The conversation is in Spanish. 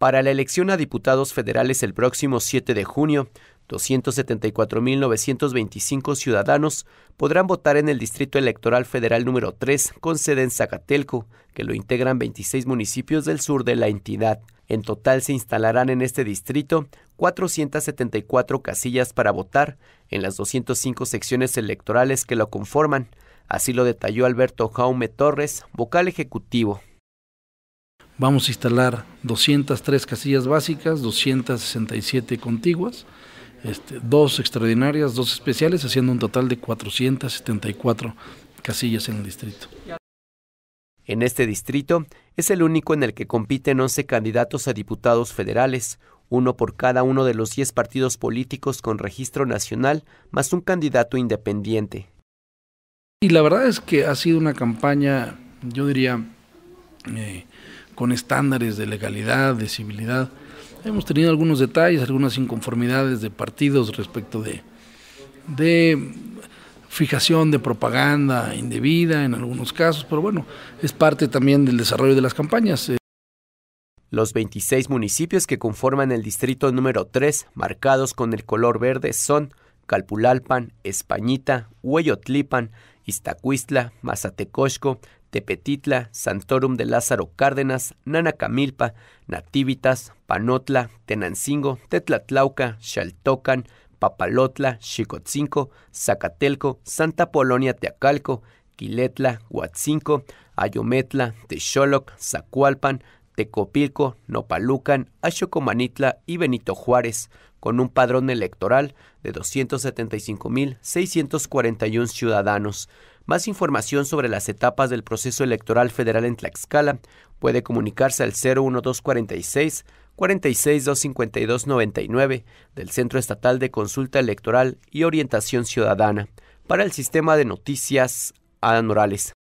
Para la elección a diputados federales el próximo 7 de junio, 274.925 ciudadanos podrán votar en el Distrito Electoral Federal número 3, con sede en Zacatelco, que lo integran 26 municipios del sur de la entidad. En total se instalarán en este distrito 474 casillas para votar en las 205 secciones electorales que lo conforman. Así lo detalló Alberto Jaume Torres, vocal ejecutivo Vamos a instalar 203 casillas básicas, 267 contiguas, este, dos extraordinarias, dos especiales, haciendo un total de 474 casillas en el distrito. En este distrito es el único en el que compiten 11 candidatos a diputados federales, uno por cada uno de los 10 partidos políticos con registro nacional, más un candidato independiente. Y la verdad es que ha sido una campaña, yo diría, eh, con estándares de legalidad, de civilidad. Hemos tenido algunos detalles, algunas inconformidades de partidos respecto de, de fijación de propaganda indebida en algunos casos, pero bueno, es parte también del desarrollo de las campañas. Eh, Los 26 municipios que conforman el distrito número 3, marcados con el color verde, son Calpulalpan, Españita, Hueyotlipan, Iztacuistla, Mazatecosco, Tepetitla, Santorum de Lázaro Cárdenas, Nanacamilpa, Nativitas, Panotla, Tenancingo, Tetlatlauca, Xaltocan, Papalotla, Xicotzinco, Zacatelco, Santa Polonia Teacalco, Quiletla, Huatzinco, Ayometla, Texoloc, Zacualpan, Copilco, Nopalucan, Axocomanitla y Benito Juárez, con un padrón electoral de 275.641 ciudadanos. Más información sobre las etapas del proceso electoral federal en Tlaxcala puede comunicarse al 01246 4625299 del Centro Estatal de Consulta Electoral y Orientación Ciudadana. Para el sistema de noticias, ANORALES.